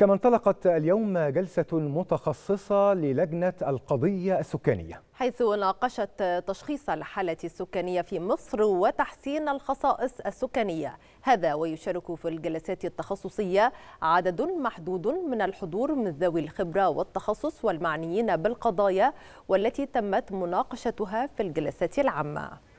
كما انطلقت اليوم جلسة متخصصة للجنة القضية السكانية حيث ناقشت تشخيص الحالة السكانية في مصر وتحسين الخصائص السكانية هذا ويشارك في الجلسات التخصصية عدد محدود من الحضور من ذوي الخبرة والتخصص والمعنيين بالقضايا والتي تمت مناقشتها في الجلسات العامة